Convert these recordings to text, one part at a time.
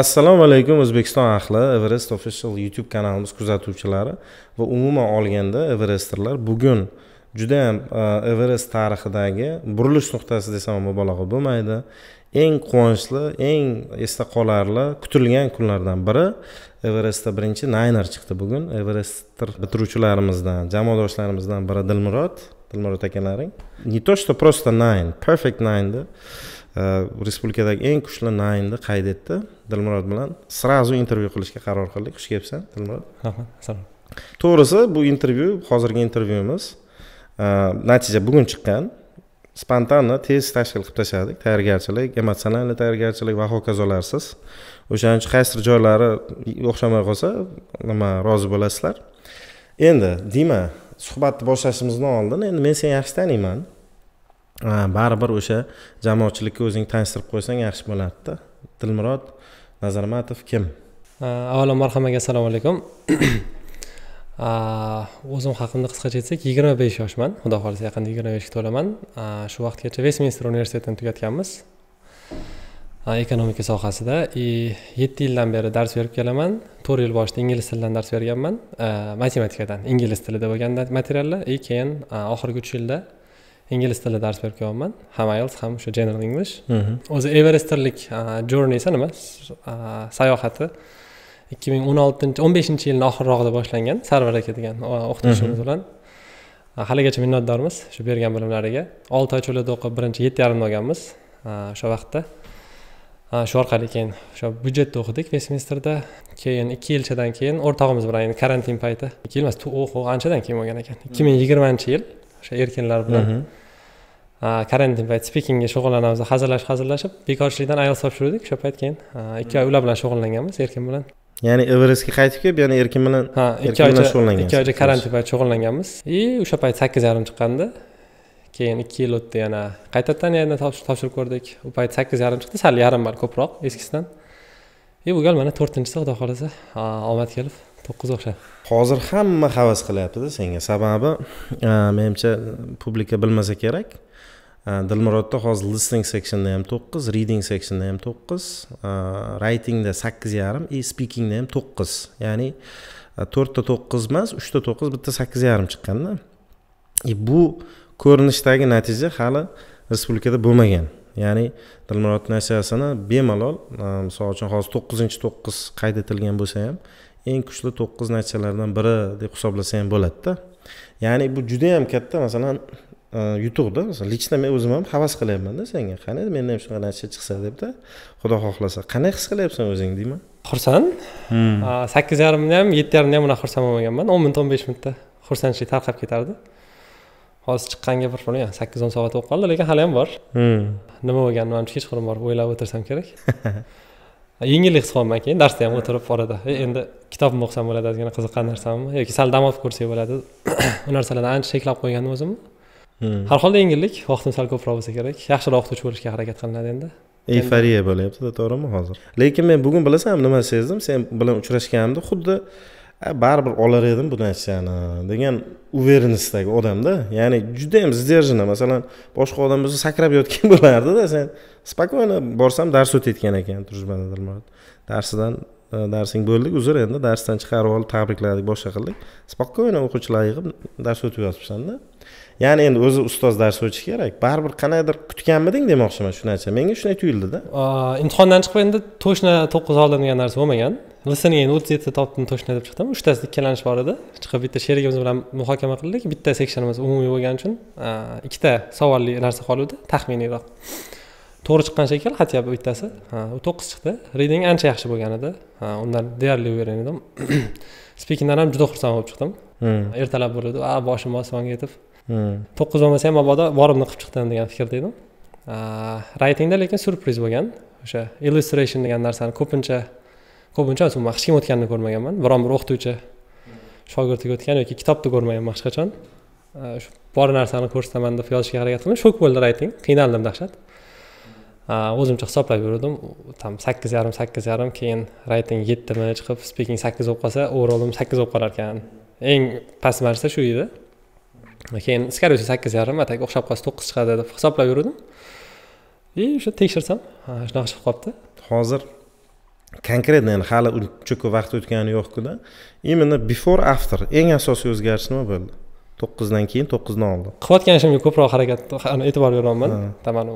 assalomu alaykum o'zbekiston ahli everest official youtube kanalimiz kuzatuvchilari va umuman olganda everesterlar bugun judayam e, everest tarixidagi burilish nuqtasi desam mubolag'a bo'lmaydi eng quvonchli eng esda qolarli kutilgan kunlardan biri everestda birinchi nayner chiqdi bugun everestr bitiruvchilarimizdan jamoadoshlarimizdan biri dilmurod dilmurod akalaring не то что просто nine perfect nine respublikadagi э, eng kuchli naynni qayd etdi dilmurod bilan сразу intervyu qilishga qaror qildik xush kelibsan dilmurod to'g'risi bu intervyu hozirgi intervyumiz э, natija bugun chiqqan spontanni tez tashkil qilib tashladik tayyorgarchilik emotsionalniy tayyorgarchilik va hokazolarsiz o'shaning uchun qaysidir joylari o'xshamay qolsa nima rozi bo'lasizlar endi dima suhbatni boshlashimizdan oldin endi men seni yaxshi taniyman baribir o'sha jamoatchilikka o'zing tanishtirib qo'ysang yaxshi bo'lardida dilmurod nazarmatov kim avvalo marhamatga assalomu alaykum o'zim haqimda qisqacha aytsak yigirma besh yoshman xudo xohlasa yaqinda yigirma beshga to'laman shu vaqtgacha vestminster universitetini tugatganmiz ekonomika sohasida и yetti yildan beri dars berib kelaman to'rt yil boshida ingliz tilidan dars berganman matematikadan ingliz tilida bo'lgan materiallar и keyin oxirgi uch yilda ingliz tilida dars berib kelyapman ham ielts ham o'sha general english mhm. o'zi uh, journey esa nima uh, sayohati ikki ming o'n oltinchi o'n beshinchi yilni oxirrog'ida boshlangan sarvar aka degan uh, o'qituvchimiz mhm. bilan haligacha minnatdormiz shu bergan bilimlariga olti oy cho'lida o'qib birinchi yetti yarimda olganmiz o'sha vaqtda shu orqali keyin o'sha byudjetda o'qidik vestminsterda keyin ikki yilchadan keyin o'rtog'imiz bilan endi karantin payti ikki yil emas anchadan keyin bo'lgan ekan mhm. ikki ming yigirmanchi yil o'sha erkinlar bilan mhm. karantin payti spikingga shug'ullanamiz hazillashib hazillashib bekorchilikdan ayol topshirdik o'sha payt keyin ikki oy ular bilan shug'ullanganmiz erkin bilan ya'ni everestga qaytib kelib yana erkin bilan ha ikki oycha shug'ullangan ikki oycha karantin payti shug'ullanganmiz и o'sha payt sakkiz yarim chiqqandi keyin ikki yil o'tdi yana qaytadan yana topshirib ko'rdik u payt sakkiz yarim chiqdi sal yarim bal ko'proq eskisidan и bu gal mana to'rtinchisi xudo xohlasa omad kelib to'qqiz o'xsha hozir hamma havas qilyaptida senga sababi e, menimcha publika bilmasa kerak e, dilmurodda hozir listening sectionda ham to'qqiz reading sectionda ham to'qqiz e, writingda sakkiz yarim и speakingda ham to'qqiz ya'ni to'rtta to'qqiz emas uchta to'qqiz bitta sakkiz yarim chiqqanda и bu ko'rinishdagi natija hali respublikada bo'lmagan ya'ni dilmurod nasiyasini bemalol misol uchun hozir to'qqizinchi to'qqiz qayd etilgan bo'lsa ham eng kuchli to'qqiz narsalardan biri deb hisoblasa ham bo'ladida ya'ni bu juda yam katta masalan e, yutuqda masalan лично men o'zim ham havas qilyapmanda senga qani menda ham shunaqa narsa chiqsa debda xudo xohlasa qanday his qilyapsan o'zing deyman xursand hmm. sakkiz yarimda ham yetti yarimda ham unaqa xursand bo'lmaganman o'n minut o'n besh minutda xursandchilik tarqab ketardi hozir chiqqanga bir sakkiz o'n soat bo'lib qoldi lekin hali ham bor hmm. nima bo'lganini manimcha kechqurun borib o'ylab o'tirsam kerak yengillik his qilyapman keyin darsda ham o'tirib orada e, endi kitobni o'qisam bo'ladi ozgina qiziqqan narsamni yoki sal dam olib ko'rsak bo'ladi u narsalardan ancha cheklab qo'ygandim o'zimni hmm. har holda yengillik vaqtim sal ko'proq bo'lsa kerak yaxshiroq o'qituvchi bo'lishga harakat qilinadi endi eyforiya bo'lyaptida to'g'rimi hozir lekin men bugun bilasanmi nima sezdim sen bilan uchrashganimda xuddi baribir olar edim bu narsani degan уверенностьdagi odamda ya'ni juda yam сдержанно masalan boshqa odam bo'lsa sakrab yotgan bo'lardida sen спокойно borsam dars o'tayotgan ekan darsidan e, darsing bo'ldik uzr endi darsdan chiqarib olib tabrikladik boshqa qildik спокойно o'quvchilar yig'ib dars o'tib yotibsanda ya'ni endi o'zi ustoz dars o'tishi kerak baribir qandaydir kutganmiding demoqchiman shu narsa menga shunday tuyuldida imtihondan chiqib endi to'shna to'qqiz olingan narsa bo'lmagan listening o'ttiz yettita topdim to'shna deb chiqdim uchtasida ikkalanish bor edi chiqib bitta sherigimiz bilan muhokama qildik bitta seksiyamiz umumiy bo'lgani uchun ikkita savolli narsa qoluvdi taxminiyroq to'g'ri chiqqan shekilli хотя бы bittasi u to'qqiz chiqdi reading ancha yaxshi bo'lgan edi undan deyarli уверен edim spikingdan ham juda xursand bo'lib chiqdim hmm. ertalab bo'ladi a boshim osmonga yetib to'qqiz bo'lmasa ham mabodo boribni qilib chiqdim degan fikrda edim raytingda lekin syurpriz bo'lgan o'sha illustration degan narsani ko'pincha ko'pincha umuman hech kim o'tganini ko'rmaganman biron bir o'qituvchi shogirdiga o'tgan yoki kitobda ko'rmaganman hech qachon shu bor narsani ko'rsataman deb yozishga harakat qildim shok bo'ldi rayting qiynaldim dahshat o'zimcha hisoblab yurdim там sakkiz yarim sakkiz yarim keyin rayting yettimi chiqib speaking sakkiz bo'lib qolsa overallim sakkiz bo'lib qolar ekan eng past narsa shu edi keyin скорее всего sakkiz yarim atagi o'xshab qolsa to'qqiz chiqadi deb hisoblab yurdim и o'sha tekshirsam shunaqa chiqib qolibdi hozir конкретно endi hali uncha ko'p vaqt o'tgani yo'qkuda именно before after eng asosiy o'zgarish nima bo'ldi to'qqizdan keyin to'qqizdan oldin qilayotgan ishimga ko'proq harakat e'tibor beryapman an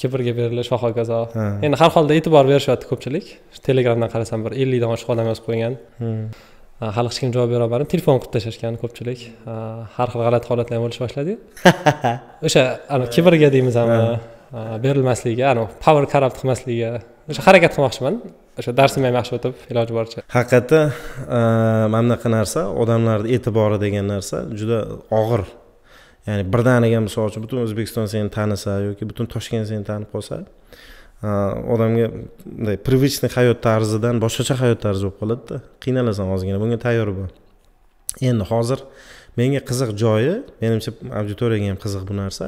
kibrga berilish va hokazo endi har holda e'tibor berishyapti ko'pchilik telegramdan qarasam bir ellikdan oshiq odam yozib qo'ygan hali hech kim javob bera olmadim telefon qilib tashlashgan ko'pchilik har xil g'alati holatlar bo'lishni boshladiyu o'sha anavi kibrga deymizmi berilmasligiga anavi power corrupt qilmasligiga o'sha harakat qilmoqchiman o'sha darsim ham yaxshi o'tib iloji boricha haqiqatdan e, mana bunaqa narsa odamlarni e'tibori degan narsa juda og'ir ya'ni birdaniga misol uchun butun o'zbekiston seni tanisa yoki butun toshkent seni tanib qolsa odamga bunday привычный hayot tarzidan boshqacha hayot tarzi bo'lib qoladida qiynalasan ozgina bunga tayyor bo'l endi hozir menga qiziq joyi menimcha auditoriyaga ham qiziq bu narsa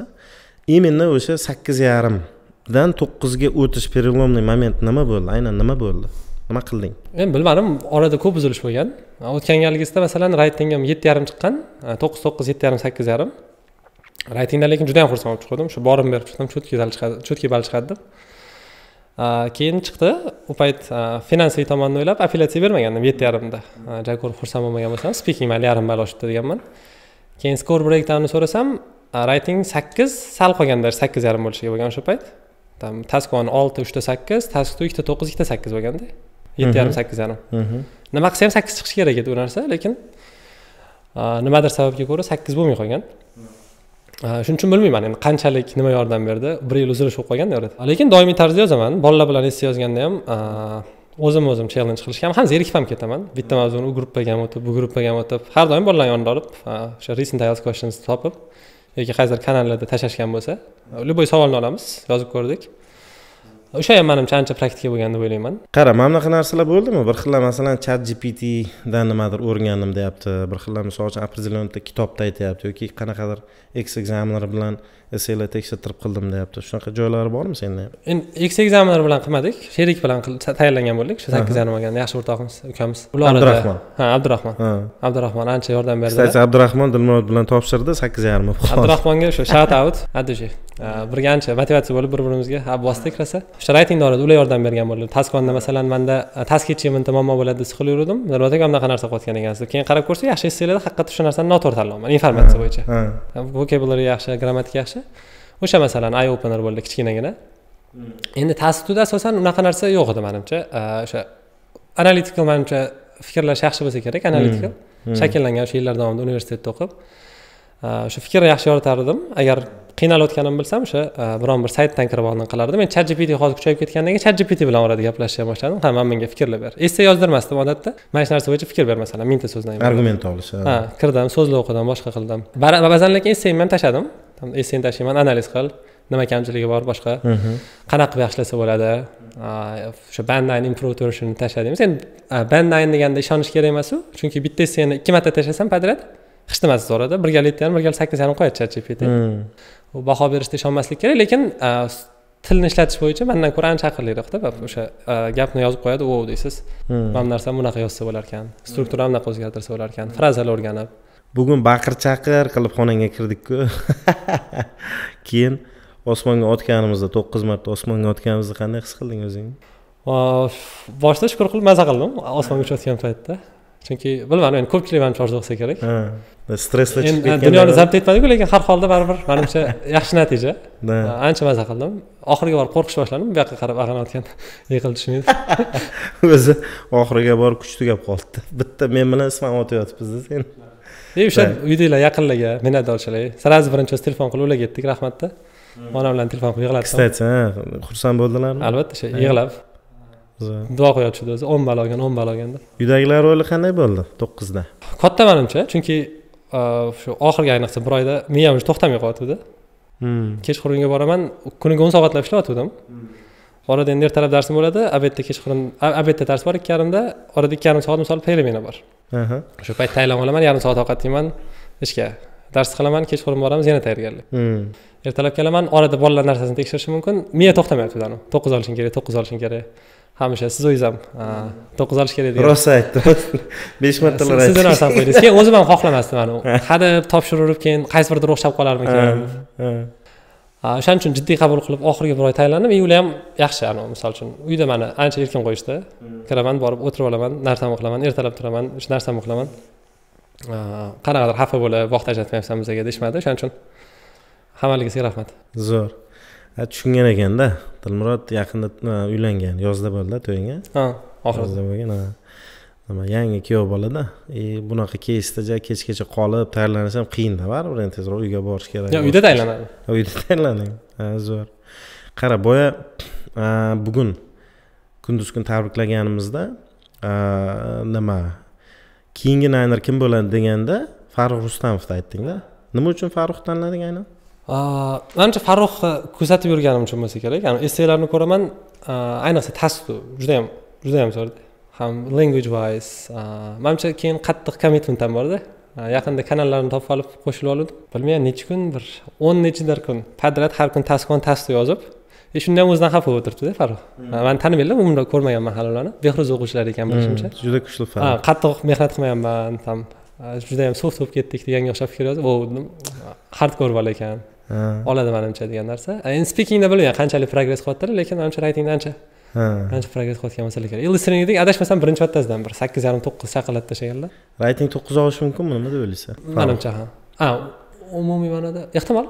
именно o'sha sakkiz yarimdan to'qqizga o'tish переломный moment nima bo'ldi aynan nima bo'ldi nima qilding men bilmadim orada ko'p uzilish bo'lgan o'tgan galgisida masalan raytingim yetti yarim chiqqan to'qqiz to'qqiz yetti yarim sakkiz yarim raytingdan lekin juda ham xursand bo'lib chiqdim shu borim berib chiqdim cho'tki ball chiqadi deb keyin chiqdi u payt finansiy tomonni o'ylab apellyatsiya bermagandim yetti yarimda juda xursand bo'lmagan bo'lsam spiking mayli yarim mayl oshibdi deganman keyin skor breakdownni so'rasam rayting sakkiz sal qolganlar sakkiz yarim bo'lishiga bo'lgan o'sha payt там task one olti uchta sakkiz task two ikkita to'qqiz ikkita sakkiz bo'lganda yetti yarim mhm. sakkiz yarim mhm. nima qilsa ham sakkiz chiqishi kerak edi bu narsa lekin nimadir sababga ko'ra sakkiz bo'lmay qolgan hmm. Э, shuning uchun bilmayman endi qanchalik nima yordam berdi bir yil uzilish bo'lib qolgan yoqda lekin doimiy tarzda yozaman bolalar bilan esse yozganda ham e, o'zim o'zim chellenj qilishga ham zerikib ham ketaman bitta hmm. mavzuni u gruppaga ham o'tib bu gruppaga ham o'tib har doim bolalarni yonida olib e, o'sha recent ask questions topib yoki qaysidir kanallarda tashlashgan bo'lsa e, любой savolni olamiz yozib ko'rdik o'sha ham manimcha ancha praktika bo'lgan deb o'ylayman qara mana bunaqa narsalar bo'ldimi bir xillar masalan chat gptdan nimadir o'rgandim deyapti bir xillar misol uchun определенный kitobda aytyapti yoki qanaqadir x examiner bilan essaylar tekshirtirib qildim deyapti shunaqa joylari bormi senda endi eks ekzaminlar bilan qilmadik sherik bilan tayyorlangan bo'ldik shu sakkiz yarim olgan yaxshi o'rtog'imiz ukamiz ular abdurahmon ha abdurahmon abdurahmon ancha yordam berdi кстати abdurahmon dilmurod bilan topshirdi sakkiz yarim bo'lib qoldi abdurahmonga o'sha shout out adushi birga ancha motivatsiya bo'lib bir birimizga bosdik rosa o'sha rayting oladi ular yordam bergan bo'ldi taskonda masalan manda e, tas kechiminda muammo bo'ladi deb siqilib yuruvdim dilmurod aka bunaqa narsa qilayotgan ekansiz keyin qarab ko'rsak yaxshi esselarda haqiqatda shu narsani noto'g'ri tanlayapman informatsiya bo'yicha vocabulary yaxshi grammatika yaxshi chiqishi o'sha masalan i opener bo'ldi kichkinagina endi tasduda asosan unaqa narsa yo'q edi manimcha o'sha analitikal manimcha fikrlash yaxshi bo'lsa kerak analitikal hmm, hmm. shakllangan o'sha yillar davomida universitetda o'qib o'sha fikr yaxshi edim agar qiynalayotganimni bilsam o'sha e, biron bir saytdan kirib oldin qilardim men chat gpt hozir kuchayib ketgandan keyin chat gpt bilan orada gaplashishni boshladim ha man menga fikrlar ber esse yozdirmasdim odatda mana shu narsa bo'yicha fikr ber masalan mingta so'zdan argument olish ha kirdim so'zlar o'qidim boshqa qildim ba'zan lekin essayimni ham tashladim там essenni tashlayman analiz qil nima kamchiligi bor boshqa qanaqa qilib yaxshilasa bo'ladi o'sha bandayn turishini tashla deymiz endi bandayn deganda ishonish kerak emasu chunki bitta esseni ikki marta tashlasam podrad hech nimasi so'radi bir ham yetti yarim bir gal sakkiz yarim qo'yadi chat gpt u baho berishda ishonmaslik kerak lekin tilni ishlatish bo'yicha mandan ko'ra ancha aqlliroqda o'sha gapni yozib qo'yadi o deysiz mana bu narsani bunaqa yozsa bo'larkan strukturani bunaqa o'zgartirsa bo'larkan frazalar o'rganib bugun baqir chaqir qilib xonaga kirdikku keyin osmonga otganimizda to'qqiz marta osmonga otganimizda qanday his qilding o'zing boshida shukur qilib maza qildim osmonga uchayotgan paytda chunki bilmadim endi ko'pchilik manimcha orzu qilsa kerak stressda chiqib ketgan dunyoni zabt etmadiku lekin har holda baribir manimcha yaxshi natija ancha maza qildim oxiriga borib qo'rqish boshladim bu yoqqa qarab ag'ana otganda yiqilishim edi o'zi oxiriga borib kuch tugab qoldi bitta men bilan isman otayotibmiz sen и o'sha uydagilar yaqinlarga minnatdorchilik сразу birinchi o'zi telefon qilib ularga yetdik rahmatda hmm. onam bilan telefon qilib yig'ladi кстати xursand bo'ldilarmi albatta o'sha yig'lab duo qo'yib tushdi o'zi o'n ball olgan o'n ball olganda uydagilar roli qanday bo'ldi to'qqizda katta manimcha chunki uh, shu oxirgi ayniqsa bir oyda miyam уже to'xtamay qolyotgandi hmm. kechqurunga boraman kuniga o'n soatlab ishlayotgandim hmm. orada endi ertalab darsim bo'ladi obedda kechqurun obedda dars bor ikki yarimda orada ikki yarim soat misol peremena bor o'sha payt tayyorlanib olaman yarim soat ovqat yeyman ishga dars qilaman kechqurun boramiz yana tayyorgarlik hmm. ertalab kelaman orada bolalar narsasini tekshirishim mumkin miya to'xtamayapti ularni to'qqiz olishing kerak to'qqiz olishing kerak hamisha siz o'zingiz ham to'qqiz olish kerak degan rosa aytdi besh martalab aytdi siz narsani qo'ydingiz keyin o'zim ham xohlamasdim ani hadeb topshiraverib keyin qaysi birida o'xshab qolarmikan o'shaning uchun jiddiy qabul qilib oxirgi bir oy tayinlandim ular ham yaxshi anavi misol uchun uyda mani ancha erkin qo'yishdi kiraman borib o'tirib olaman narsamni qilaman ertalab turaman shu narsamni qilaman qanaqadir xafa bo'lib vaqt ajratmayapsan bizaga deyishmadi o'shaning uchun hammaligiga rahmat zo'r tushungan ekanda dilmurod yaqinda uylangan yozda bo'ldi to'yinga ha oxirida bo'lgan nima yangi kuyov bolada и e, bunaqa keysda kechgacha qolib tayyorlanish ham qiyinda baribir endi tezroq uyga borish kerak yo'q uyda tayyorlanadi uyda tayyorlaning zo'r qara boya bugun kunduz kun tabriklaganimizda nima keyingi nayner kim bo'ladi deganda farrux rustamovni aytdingda nima uchun farrux tanlading aynan manimcha farruxni kuzatib yurganim uchun bo'lsa kerak esselarni ko'raman ayniqsa tastu judayam judayam zo'r ham language wise uh, manimcha keyin qattiq commitment ham borda uh, yaqinda kanallarni topib olib qo'shilib oldim bilmayman nechi kun bir o'n nechidir kun подряд har kuni taskon tasni yozib и e, shunda ham o'zidan xafa bo'lib turibdida farruh hmm. uh, mani tanimaydilar umuman ko'rmaganman hali ularni behruz o'quvchilar ekan hmm, bilishimcha juda kuchli fan qattiq mehnat qilmayapman там juda yam soft bo'lib ketdik deganga o'xshab fikr yozib o oh, hardkor bola ekan oladi manimcha degan narsa speakingda bilmayman qanchalik progress qilyaptilar lekin manimcha raytingda ancha ancha progress qilayotgan bo'lsa kerak ildiz treningda adashmasam birinchi martasidan bir sakkiz yarim to'qqiz chaqiradi tashlaganlar reyting to'qqiz olishi mumkinmi nima deb o'ylaysan manimcha ha a umumiy ma'noda ehtimol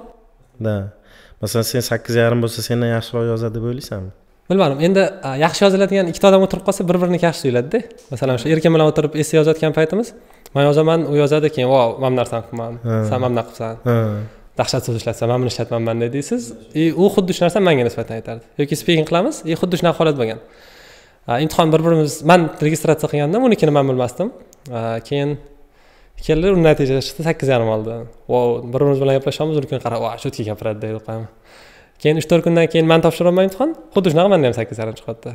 да masalan sen sakkiz yarim bo'lsa sendan yaxshiroq yozadi deb o'ylaysanmi bilmadim endi yaxshi yoziladigan ikkita odam o'tirib qolsa bir birini yaxshi tuyuladida masalan o'sha erkin bilan o'tirib esse yozayotgan paytimiz man yozaman u yozadi keyin vo mana bu narsani qilibman san mana bunaqa qilibsan dahshat so'z ishlatsan man buni ishlatmanman deysiz и u xuddi shu narsani manga nisbatan aytardi yoki spiking qilamiz и xuddi shunaqa holat bo'lgan imtihon bir birimiz man registratsiya qilgandim unikini man bilmasdim keyin keldi uni natijasi chiqdi sakkiz yarim oldi vov bir birimiz bilan gaplashamiz unikini qarab va chutki gapiradi deydi qo'yaman keyin uch to'rt kundan keyin man topshiryapman imtihon xuddi shunaqa manda ham sakkiz yarim chiqyapti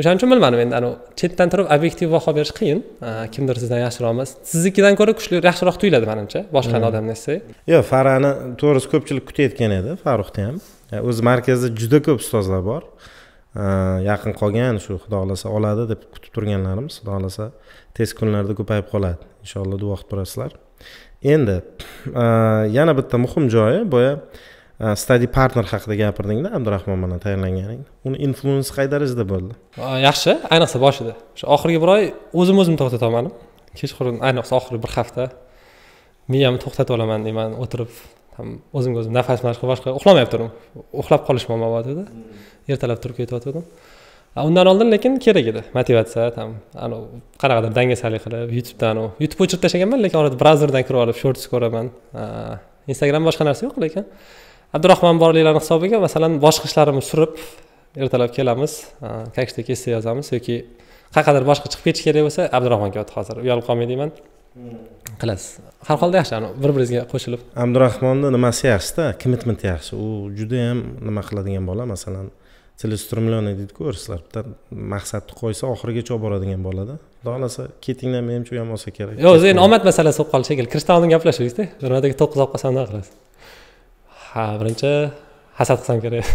o'shaning uchun bilmadim endi anavi chetdan turib obyektiv baho berish qiyin kimdir sizdan yaxshiroqmi siznikidan ko'ra kuchli yaxshiroq tuyuladi manimcha boshqa hmm. odamni aytsak yo'q farani to'g'risi ko'pchilik kutayotgan edi farruxni ham o'zi markazda juda ko'p ustozlar bor yaqin qolgan shu xudo xohlasa oladi deb kutib turganlarimiz xudo xohlasa tez kunlarda ko'payib qoladi inshaalloh duo qilib turasizlar endi yana bitta muhim joyi boya Э, study partner haqida gapirdingda abdurahmon bilan tayyorlanganing uni influensi qay darajada bo'ldi yaxshi ayniqsa boshida o'sha oxirgi bir oy o'zim o'zimni olmadim kechqurun ayniqsa oxirgi bir hafta miyamni to'xtatib olaman deyman o'tirib ham o'zimga o'zim nafas mashqi boshqa uxlamayaptirdim uxlab qolish muammo ertalab turib ketayotgandim undan oldin lekin kerak edi motivatsiya там anavi qanaqadir dangasalik qilib youtubedan youtube o'chirib tashlaganman lekin orada brauzerdan kirib olib shorts ko'raman instagram boshqa narsa yo'q lekin abdurahmon borliklarni hisobiga masalan boshqa surib ertalab kelamiz kakishda kessa yozamiz yoki qayerqadir boshqa chiqib ketish kerak bo'lsa abdurahmonga kelyapti hozir uyalib qolmay deyman hmm. qilasiz har holda yaxshi bir biringizga qo'shilib abdurahmonni nimasi yaxshida kommitment yaxshi u judayam nima qiladigan bola masalan целеустремленный deydiku o'rislar bitta maqsadni qo'ysa oxirigacha olib boradigan bolada xudo xohlasa ketingdan menimcha u ham olsa kerak yo'q o'zi endi omad masalasi bo'lib qoldi shekilli kirishdan oldin gaplashuvdikda to'qqiz olib qolsam nima qilasiz ha birinchi hasad qilsam kerak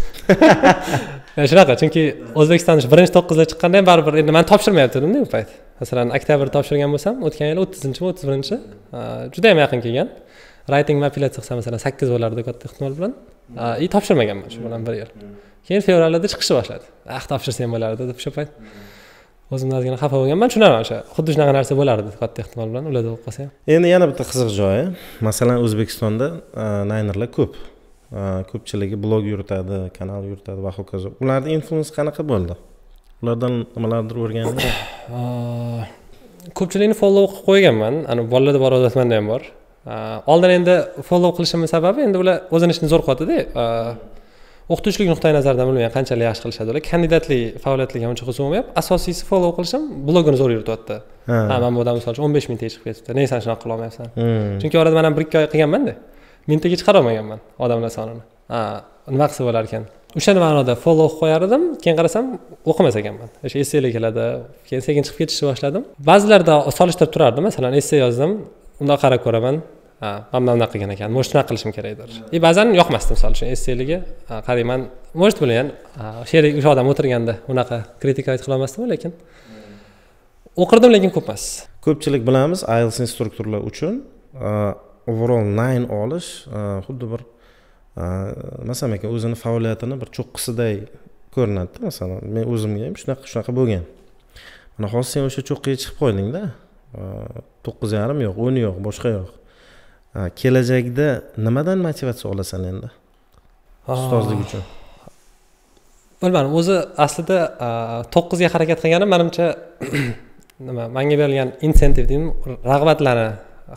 shunaqa chunki o'zbekiston birinchi to'qqizda chiqqanda ham baribir endi man topshirmayaptidimda u payt masalan oktyabrda topshirgan bo'lsam o'tgan yili o'ttizinchimi o'ttiz birinchi judayam yaqin kelgan rayting apellyatsiya qilsam masalan sakkiz bo'lardi katta ehtimol bilan и topshirmaganman shu bilan bir yil keyin fevralda chiqishni boshladi ah topshirsam bo'lardi deb o'sha payt o'zimni ozgina xafa bo'lganman tushunaman o'sha xuddi shunaqa narsa bo'lardi katta ehtimol bilan ularda bo'lib qolsa ham endi yana bitta qiziq joyi e. masalan o'zbekistonda e, naynerlar ko'p Э, ko'pchiligi blog yuritadi kanal yuritadi va hokazo ularni inflyuensi qanaqa bo'ldi ulardan nimalardir o'rgandingmi ko'pchilikni follow qilib qo'yganman ana bolalarda bor odat manda ham bor oldin endi follow qilishimni sababi endi ular o'zini ishini zo'r qilyaptida o'qituvchilik nuqtai nazaridan bilmayman qanchalik yaxshi qilishadi ular kandidatlik faoliyatligiga uncha qiziq bo'lmayapti asosiysi follow qilishim blogini zo'r yurityapti ha bu odam misol uchun o'n besh mingtaga chiqib ketibdi nega san shunaqa qilolmayapsan hmm. chunki orada man ham bir ikki oy qilganmanda mingtaga chiqarolmaganman odamlar sonini nima qilsa bo'lar ekan o'sha ma'noda follow qo'yar edim keyin qarasam o'qimas ekanman o'sha esselar keladi keyin sekin chiqib ketishni boshladim ba'zilarda solishtirib turardim masalan esse yozdim undoq qarab ko'raman man mana bunaqa qilgan ekan может shunaqa qilishim kerakdir и e, ba'zan yoqmasdi misol uchun esseligi qarayman может bilan sherik o'sha odam o'tirganda unaqa kritika ayt qilolmasdimu lekin o'qirdim lekin ko'p emas ko'pchilik bilamiz ielts instruktorlar uchun overall nine olish uh, xuddi bir uh, masalan ekan o'zini faoliyatini bir cho'qqisiday ko'rinadida masalan men o'zimga ham shunaqa shunaqa bo'lgan mana hozir sen o'sha cho'qqiga chiqib qoldingda uh, to'qqiz yarim yo'q o'n yo'q boshqa yo'q kelajakda nimadan motivatsiya olasan endi ah. ustozlik uchun bilmadim o'zi aslida to'qqizga harakat qilganim manimcha nima manga berilgan insentiv deymi rag'batlari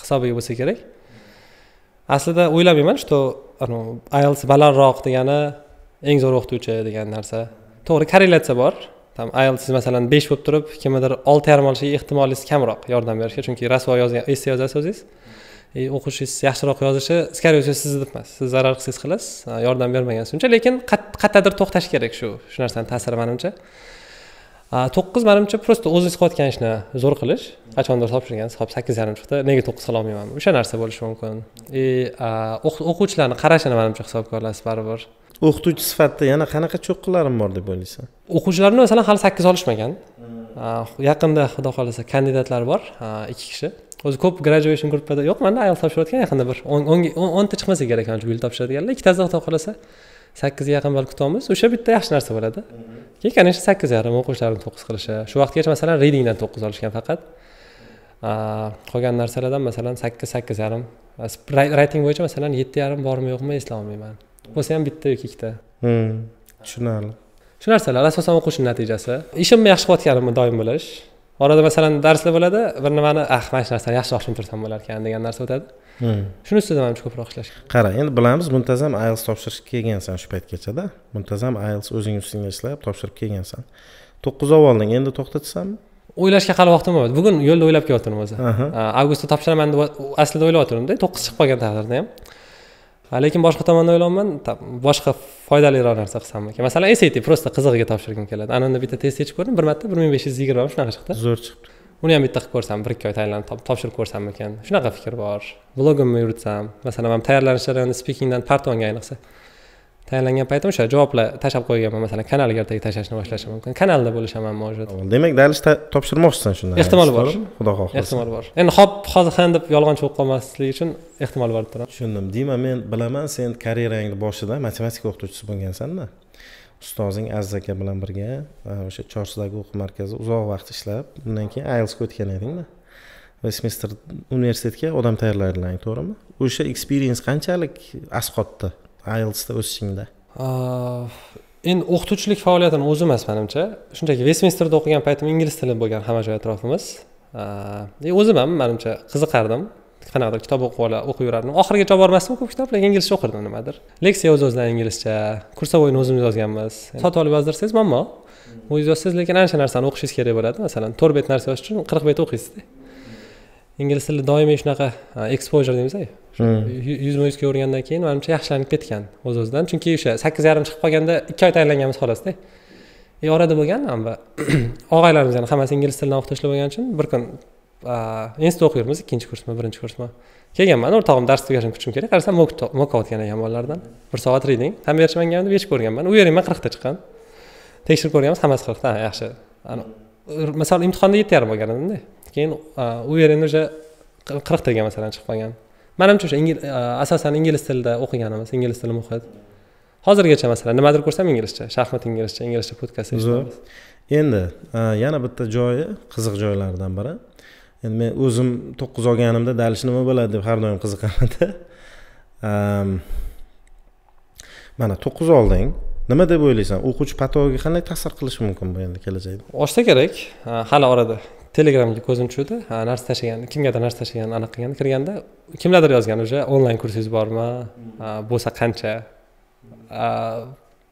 hisobiga bo'lsa kerak aslida o'ylamayman что ielts balandroq degani eng zo'r o'qituvchi degan narsa to'g'ri korrelyatsiya bor там ielts masalan besh bo'lib turib kimnidir olti yarim olishi ehtimolingiz kamroq yordam berishga chunki rasvo yozgan esse yozasiz o'zingiz e, o'qishingiz yaxshiroq yozishi скорее всего sizni emas siz zarar qilsangiz qilasiz yordam bermagansiz shuncha lekin qayerdadir to'xtash kerak shu shu narsani ta'siri manimcha to'qqiz manimcha просто o'zingiz qilayotgan ishni zo'r qilish qachondir topshirgan hop sakkiz chiqdi nega to'qqiz qilolmayman o'sha narsa bo'lishi mumkin и e, o'quvchilarni qarashini manimcha hisobga olasiz baribir o'qituvchi sifatida yana qanaqa cho'qqilarim bor deb o'ylaysan o'quvchilarni masalan hali sakkiz olishmagan yaqinda xudo xohlasa kandidatlar bor ikki kishi o'zi ko'p graduation gruppada yo'q manda ayol topshirayotgan yaqinda bir o'nta chiqmasa kerak manimcha bu yil topshiradiganlar ikkitasi xudo xohlasa sakkizga yaqin balki kutamiz o'sha bitta yaxshi narsa bo'ladi keyin конечно sakkiz yarim o'quvchilarni to'qqiz qilishi shu vaqtgacha masalan readingdan to'qqiz olishgan faqat qolgan narsalardan masalan sakkiz sakkiz yarim reyting bo'yicha masalan yetti yarim bormi yo'qmi eslay olmayman bo'lsa ham bitta yoki ikkita hmm, tushunarli shu narsalar asosan o'qishni natijasi ishimni yaxshi qilayotganimni doim bilish orada masalan darslar bo'ladi bir nimani ah mana shu narsani yaxshiroq tushuntirsam bo'larkan degan narsa o'tadi hmm. shuni ustida manimcha ko'proq ishlash qara endi bilamiz muntazam ielts topshirish kelgansan shu paytgachada muntazam ielts o'zing ustingga ishlab topshirib kelgansan to'qqiz olib olding endi to'xtatsanmi o'ylashga hali vaqtim bo'lmadi bugun yo'lda o'ylab kelyotirdim o'zi avgustda topshiraman deb aslida o'ylayotgandimda to'qqiz chiqib qolgan taqdirda ham lekin boshqa tomondan o'ylayapman boshqa foydaliroq narsa qilsam ekan masalan sat просто qizig'iga topshirgim keladi ana unda bitta test yechib ko'rdim bir marta bir ming besh yuz yigirma shunaqa chiqdi zo'r chiqdi uni ham bitta qilib ko'rsam bir ikki oy tayyorlanib topshirib ko'rsam ekan shunaqa fikr bor blogimni yuritsam masalan man tayyorlanish jarayonida spikingdan partonga ayniqsa tayinlangan paytim o'sha javoblar tashlab qo'yganman masalan kanalga ertaga tashlashni boshlashim mumkin kanalda bo'lish ham mavjud demak dalish topshirmoqchisan shunda ehtimol bor xudo xohlasa ehtimol bor endi hop hozir ham deb yolg'onchi bo'lib qolmaslik uchun ehtimol bor deb turaman tushundim dima men bilaman sen karyerangni boshida matematika o'qituvchisi bo'lgansanda ustozing aziz aka bilan birga o'sha chorsidagi o'quv markazida uzoq vaqt ishlab undan keyin ielsga o'tgan edingda vestminster universitetga odam tayyorlardilaring to'g'rimi o'sha eksperiens qanchalik asqotdi ielsda o'sishingda endi o'qituvchilik faoliyatini o'zim emas manimcha shunchaki vestminsterda o'qigan paytim ingliz tili bo'lgan hamma joy atrofimiz e, o'zim ham manimcha qiziqardim qanaqadir kitob o'qib o'qib yurardim oxirigacha olib bormasdim ko'p kitob lekin inglizcha o'qirdim nimadir leksiya o'z o'zidan inglizcha kursovoyni o'zimiz yozganmiz sotib olib yozdirsangiz muammo o'ziz yozsangiz lekin ancha narsani o'qishingiz kerak bo'ladi masalan to'rt bet narsa yozish uchun qirq bet o'qiysizda ingliz tili doimiy shunaqa exposure deymiz Hmm. yuz ming yuzga urgandan keyin manimcha yaxshilanib ketgan o'z o'zidan chunki o'sha sakkiz yarim chiqib qolganda ikki oy tayinlanganmiz xolosda и e, orada bo'lganman va og'aylarimiz yana hammasi ingliz tilidan o'qituvchilar bo'lgani uchun bir kun institutda o'qiyvermiz ikkinchi kursmi birinchi kursmi kelganman o'rtog'im dars tugashini kuchim kerak qarasam moka o'tgan ekan bolalardan bir soat reading ham berishmagan deb yechib ko'rganman u yerinman qirqda chiqqan tekshirib ko'rganmiz hammasi qirqda yaxshi misol imtihonda yetti yarim bo'lgan edimda keyin u yerini уже degan masalan chiqib qolgan manimcha o'sha e, asosan ingliz tilida o'qiganimiz ingliz tili muhit hozirgacha masalan nimadir ko'rsam inglizcha shaxmat inglizcha inglizcha podkast eshitamiz endi e, yana bitta joyi qiziq joylardan biri endi men o'zim to'qqiz olganimda dalish nima bo'ladi deb har doim qiziqamanda mana to'qqiz olding nima deb o'ylaysan o'quvchi patogiga qanday ta'sir qilishi mumkin bu endi kelajakda oshsa kerak e, hali orada telegramga ko'zim tushdi narsa tashlagan kimgadir narsa tashlagan anaqa qilgan kirganda kimlardir yozgan уже onlayn kursingiz bormi bo'lsa qancha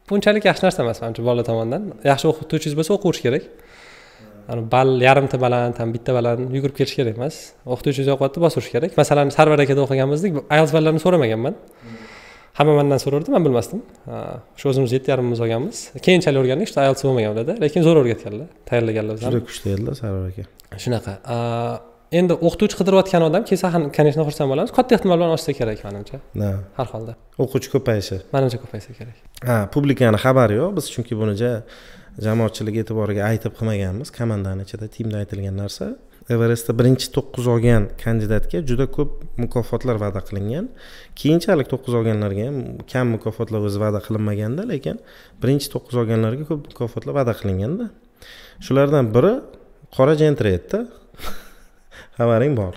bunchalik yaxshi narsa emas manimcha bola tomonidan yaxshi o'qituvchingiz bo'lsa o'qiverish kerak ball yarimta baland ham bitta baland yugurib kelish kerak emas o'qituvchingiz yoqyapti bosirish kerak masalan sarvar akada o'qiganmizdik ielts ballarini so'ramaganman hamma mandan so'rardi man bilmasdim o'sha o'zimiz yetti yarim olganmiz keyinchalik o'rgandik что ielts bo'lmagan ularda lekin zo'r o'rgatganlar tayyorlaganlar juda kuchli edilar sarvar aka shunaqa endi o'qituvchi qidirayotgan odam kelsa конечно xursand bo'lamiz katta ehtimol bilan ochsa kerak manimcha har holda o'quvchi ko'payishi manimcha kopaysa kerak ha publikani xabari yo'q biz chunki buni jamoatchilik e'tiboriga aytib qilmaganmiz komandani ichida timda aytilgan narsa everestda birinchi to'qqiz olgan kandidatga juda ko'p mukofotlar va'da qilingan keyinchalik to'qqiz olganlarga ham kam mukofotlar o'zi va'da qilinmaganda lekin birinchi to'qqiz olganlarga ko'p mukofotlar va'da qilinganda shulardan biri qora edida xabaring bor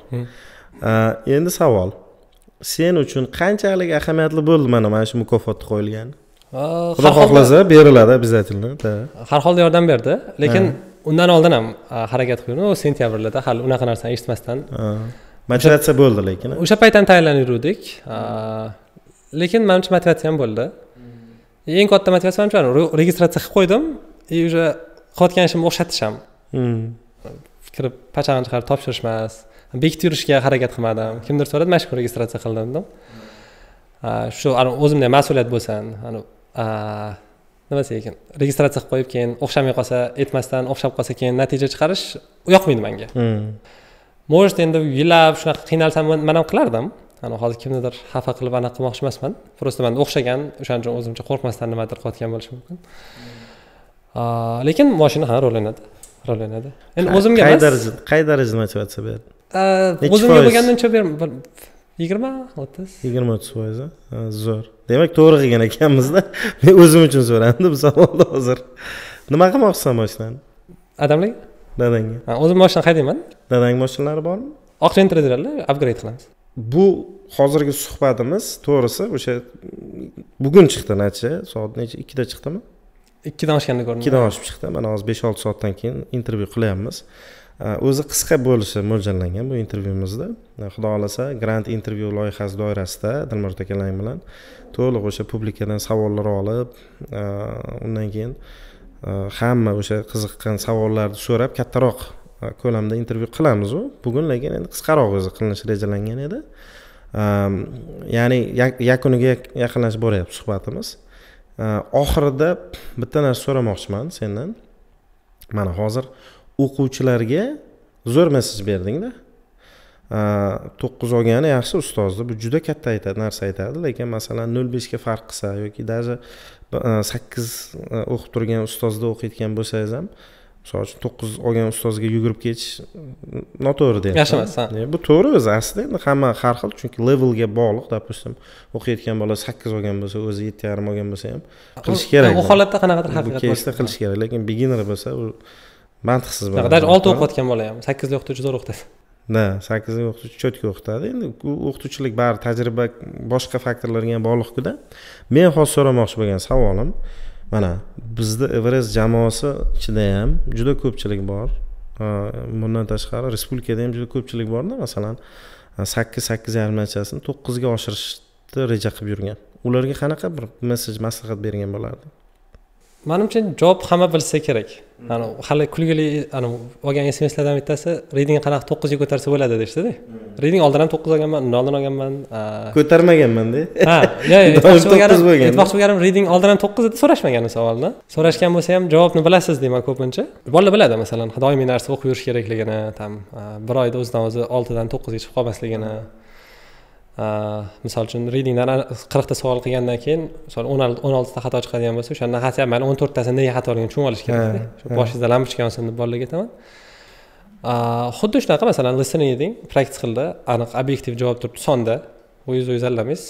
endi savol sen uchun qanchalik ahamiyatli bo'ldi mana mana shu mukofotni qo'yilgani xudo xohlasa beriladi обязательно да har holda yordam berdi lekin undan oldin ham harakat qilganman sentyabrlarda hali unaqa narsani eshitmasdan motivatsiya bo'ldi lekin o'sha paytdan ham tayyorlanib yuruvdik lekin manimcha motivatsiya ham bo'ldi hmm. eng katta motivatsiya manimcha registratsiya qilib qo'ydim и уже qilayotgan ishimni o'xshatish ham hmm. kirib pachag'ini chiqarib topshirish emas bekitib yurishga harakat qilmadim kimdir so'radi mana shu registratsiya qildim dedim hmm. shu o'zimda ham mas'uliyat bo'lsin nima desa ekan registratsiya qilib qo'yib keyin o'xshamay qolsa aytmasdan o'xshab qolsa keyin natija chiqarish yoqmaydi manga hmm. может endi yillab shunaqa qiynalsam man ham qilardim hozir kimnidir xafa qilib anaqa qilmoqchi emasman просто man o'xshagan o'shaning uchun o'zimcha qo'rqmasdan nimadir qilayotgan bo'lishim mumkin lekin moshina ha rol o'ynadi rol o'ynadi endi o'zimga qay darajada qay darajada motivatsiya berdi o'zimga bo'lgandan cho'p yigirma o'ttiz yigirma o'ttiz foiz zo'r demak to'g'ri qilgan ekanmizda men o'zim uchun so'radim bu savolni hozir nima qilmoqchisan mashinani adamlarga dadangga o'zim moshina haydayman dadang moshinalari bormi oq rentrlarni upgrade qilamiz bu hozirgi suhbatimiz to'g'risi o'sha bugun chiqdi nachi soat necha ikkida chiqdimi ikkidan oshganda ko'rinadi ikkidan oshib chiqdi mana hozir besh olti soatdan keyin intervyu qilyapmiz Э, o'zi qisqa bo'lishi mo'ljallangan bu intervyumizda э, xudo xohlasa grant intervyu loyihasi doirasida dilmurod akalaring bilan to'liq o'sha publikadan savollar olib э, undan keyin hamma o'sha qiziqqan savollarni so'rab kattaroq ko'lamda intervyu qilamizu bugun lekin endi qisqaroq o'zi qilinishi rejalangan edi ehm, ya'ni yakuniga yaqinlashib boryapti suhbatimiz oxirida bitta narsa so'ramoqchiman sendan mana hozir o'quvchilarga zo'r massaj berdingda to'qqiz olgani yaxshi ustozni bu juda katta aytadi narsa aytadi lekin masalan nol beshga farq qilsa yoki даже sakkiz o'qib turgan ustozda o'qiyotgan bo'lsangiz ham misol uchun to'qqiz olgan ustozga yugurib ketish noto'g'ri deyapti yaxshi emas e, bu to'g'ri o'zi aslida endi hamma har xil chunki levelga bog'liq допустим o'qiyotgan bola sakkiz olgan bo'lsa o'zi yetti yarim olgan bo'lsa ham qilish kerak u holatda qanaqadir haqiqat bu keysda qilish kerak lekin beginner bo'lsa u mantiqsiz bo'ladi даже olti o'qiyotgan bola ham sakkizlik o'qituvchi zo'r o'qitadi да sakkizlik o'qituvchi четко o'qitadi endi o'qituvchilik bari tajriba boshqa faktorlarga ham bog'liqkuda men hozir so'ramoqchi bo'lgan savolim mana bizda everest jamoasi ichida ham juda ko'pchilik bor bundan tashqari respublikada ham juda ko'pchilik borda masalan sakkiz sakkiz yarimnachasini to'qqizga oshirishni reja qilib yurgan ularga qanaqa bir messej maslahat bergan bo'lardingiz manimcha javob hamma bilsa kerak ani hali kulgili ani olgan smslardan bittasi reyting qanaqa to'qqizga ko'tarsa bo'ladi deyishdida hmm. reyting oldin ham to'qqiz olganman oldin olganman ko'tarmaganmanda ha aytmoqchi bo'lganim reyting oldin ham to'qqiz edi so'rashmagan savolni so'rashgan bo'lsa ham javobni bilasiz deyman ko'pincha bolalar biladi masalan doimiy narsa o'qib yurish kerakligini там bir oyda o'zidan o'zi oltidan to'qqizga chiqib qolmasligini misol uchun readingdan qirqta savol qilgandan keyin misol o'n oltita xato chiqadigan bo'lsa o'shani nahasi man o'n to'rttasini nega olgan tushunib olish kerakda boshingizda lampochka yonsin deb bolalarga aytaman xuddi shunaqa masalan listening reading praktis qildi aniq obyektiv javob turibdi sonda o'zingizni o'zingiz aldamaysiz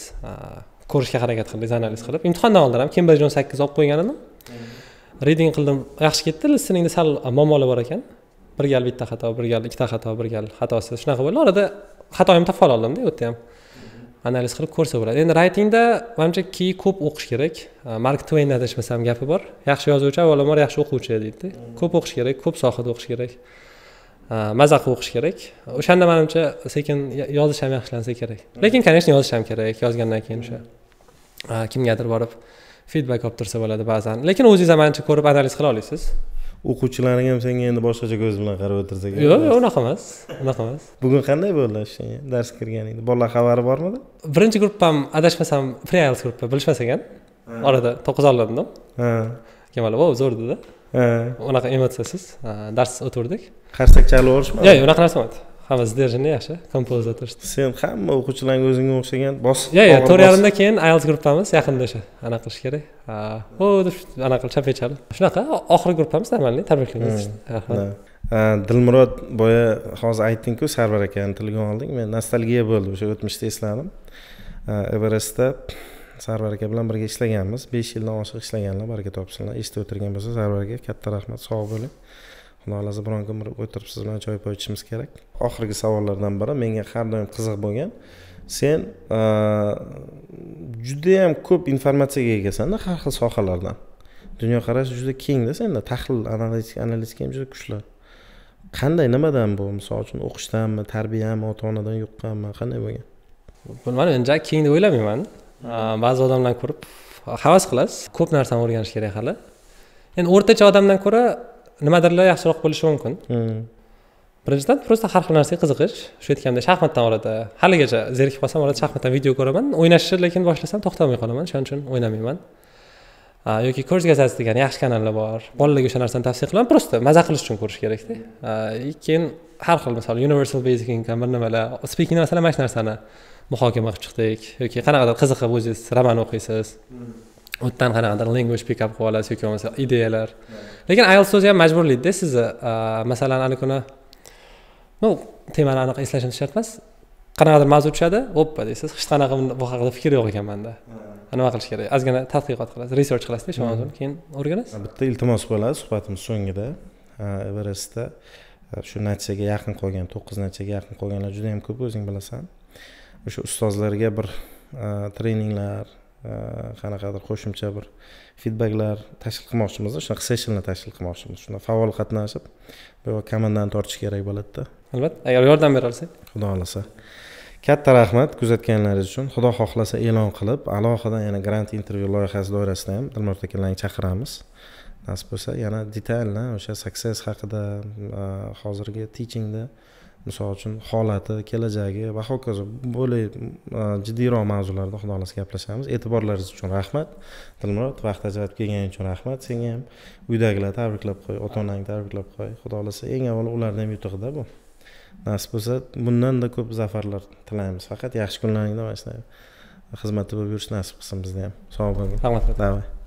ko'rishga harakat qildingiz analiz qilib imtihondan oldin ham kim bir sakkiz olib qo'ygan edim reading qildim yaxshi ketdi listeningda sal muammolar bor ekan bir gal bitta xato bir gal ikkita xato bir gal xatosiz shunaqa bo'ldi orada xatoyimni topib ololmamda u yerda ham analiz qilib ko'rsa bo'ladi endi raytingda manimcha ki ko'p o'qish kerak mark tvenni adashmasam gapi bor yaxshi yozuvchi avvalambor yaxshi o'quvchi deydida ko'p o'qish kerak ko'p sohada o'qish kerak maza qilib o'qish kerak o'shanda manimcha sekin yozish ham yaxshilansa kerak lekin конечно yozish ham kerak yozgandan keyin o'sha kimgadir borib feedback olib tursa bo'ladi ba'zan lekin o'zingiz ham manimcha ko'rib analiz qila olasiz o'quvchilaring ham senga endi boshqacha ko'z bilan qarab o'tirsa kerak yo'q yo'q unaqa emas unaqa emas bugun qanday bo'ldi ishingga dars kirganingda bolalar xabari bormidi birinchi gruppam adashmasam preals gruppa bilishmas ekan orada to'qqiz olgandim keyin bolalar vo zo'r dedi unaqa emotsiyasiz dars o'tirdik qarsak chalib yuborishmadi yo'q unaqa narsa bo'lmadi hamma сдержанный yaxshi kompoza sen hamma o'quvchilarga o'zingga o'xshagan bos yo'q yo'q to'rt yarimdan keyin ielts gruppamiz yaqinda o'sha anaqa qilish kerak ho deb anaqa qilib chap chalib shunaqa oxirgi gruppamiz нормальный tabriklaymiz dilmurod boya hozir aytdingku sarvar akani tilga olding men nostalgiya bo'ldi o'sha o'tmishni esladim everestda sarvar aka bilan birga ishlaganmiz besh yildan oshiq ishlaganlar baraka topsinlar eshitib o'tirgan bo'lsa sarvar aka katta rahmat sog' bo'ling xudo xohlasa biron kun o'tirib siz bilan choy poy ichishimiz kerak oxirgi savollardan biri menga har doim qiziq bo'lgan sen judayam ko'p informatsiyaga egasanda har xil sohalardan dunyoqarash juda kengda senda tahlil analitik analitika ham juda kuchli qanday nimadan bu misol uchun o'qishdanmi tarbiyami ota onadan yuqqanmi qanday bo'lgan bilmadim endi juda keng deb o'ylamayman ba'zi odamlarni ko'rib havas qilasiz ko'p narsani o'rganish kerak hali endi o'rtacha odamdan ko'ra nimadirlar yaxshiroq bo'lishi mumkin hmm. birinchidan просто har xil narsaga qiziqish shu aytganday shaxmatdan oladi haligacha zerikib qolsam oladi shaxmatdan video ko'raman o'ynashni lekin boshlasam to'xtamay qolaman shuning uchun o'ynamayman yoki kurs degan yaxshi kanallar bor bolalarga o'sha narsani tavsiya qilaman просто maza qilish uchun ko'rish kerakda keyin har xil misol universal basic income bir nimalar speaking masalan mana shu narsani muhokama qilib chiqdik yoki qanaqadir qiziqib o'zingiz roman o'qiysiz hmm. u yerdan qanaqadir pick pikap qilib olasiz yoki bo'lmasa ideyalar lekin ayol so'zi ham majburlaydida sizni uh, masalan ana kuni ну temani aniq eslashim shart emas qanaqadir mavzu tushadi oppa deysiz hech qanaqa bu haqida fikr yo'q ekan manda nima qilish kerak ozgina tadqiqot qilasiz research qilasizda shu mavzuni keyin o'rganasiz bitta iltimos bo'ladi suhbatimiz so'ngida everestda shu natijaga yaqin qolgan to'qqiz natijaga yaqin qolganlar juda yam ko'p o'zing bilasan o'sha ustozlarga bir treninglar Э, qanaqadir qo'shimcha bir feedbacklar tashkil qilmoqchimiz shunaqa sessionlar tashkil qilmoqchimiz shunda faol qatnashib komandani tortish kerak bo'ladida albatta agar yordam bera olsak xudo xohlasa katta rahmat kuzatganlaringiz uchun xudo xohlasa e'lon qilib alohida yana grant intervyu loyihasi doirasida ham dilmurod akalarni chaqiramiz nasib bo'lsa yana detalni o'sha success haqida hozirgi teachingda misol uchun holati kelajagi va hokazo bo'lay jiddiyroq mavzularda xudo xohlasa gaplashamiz e'tiborlaringiz uchun rahmat dilmurod vaqt ajratib kelganing uchun rahmat senga ham uydagilar tabriklab qo'y ota onangni tabriklab qo'y xudo xohlasa eng avvalo ularni ham yutug'ida bu nasib bo'lsa bundanda ko'p zafarlar tilaymiz faqat yaxshi kunlaringda mana shunday xizmatda bo'lib yurish nasib qilsin bizni ham sog' bo'ling rahmat davay